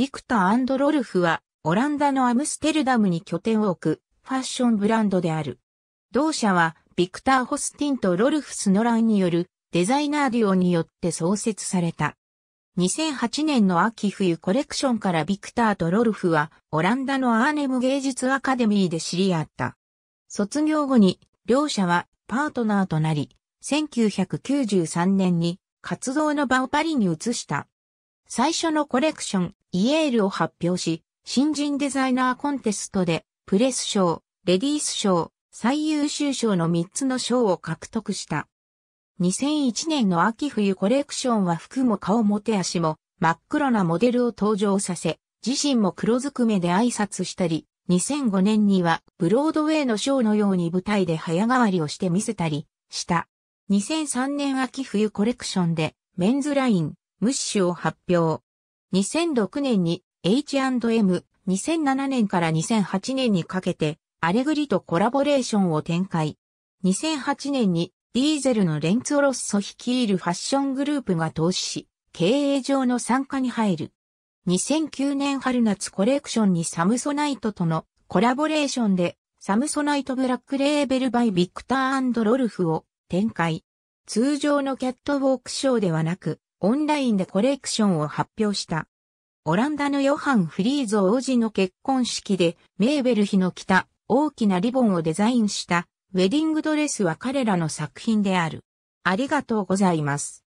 ビクター・アンド・ロルフは、オランダのアムステルダムに拠点を置く、ファッションブランドである。同社は、ビクター・ホスティンとロルフ・スノランによる、デザイナーデュオによって創設された。2008年の秋冬コレクションからビクターとロルフはオランダのアーネム芸術アカデミーで知り合った。卒業後に両者はパートナーとなり、1993年に活動の場をパリに移した。最初のコレクション、イエールを発表し、新人デザイナーコンテストで、プレス賞、レディース賞、最優秀賞の3つの賞を獲得した。2001年の秋冬コレクションは服も顔も手足も真っ黒なモデルを登場させ、自身も黒ずくめで挨拶したり、2005年にはブロードウェイのショーのように舞台で早変わりをして見せたりした。2003年秋冬コレクションでメンズライン、ムッシュを発表。2006年に H&M、2007年から2008年にかけて、アレグリとコラボレーションを展開。2008年にディーゼルのレンツオロッソ率いるファッショングループが投資し、経営上の参加に入る。2009年春夏コレクションにサムソナイトとのコラボレーションで、サムソナイトブラックレーベルバイビクターロルフを展開。通常のキャットウォークショーではなく、オンラインでコレクションを発表した。オランダのヨハン・フリーゾ王子の結婚式でメーベル妃の着た大きなリボンをデザインしたウェディングドレスは彼らの作品である。ありがとうございます。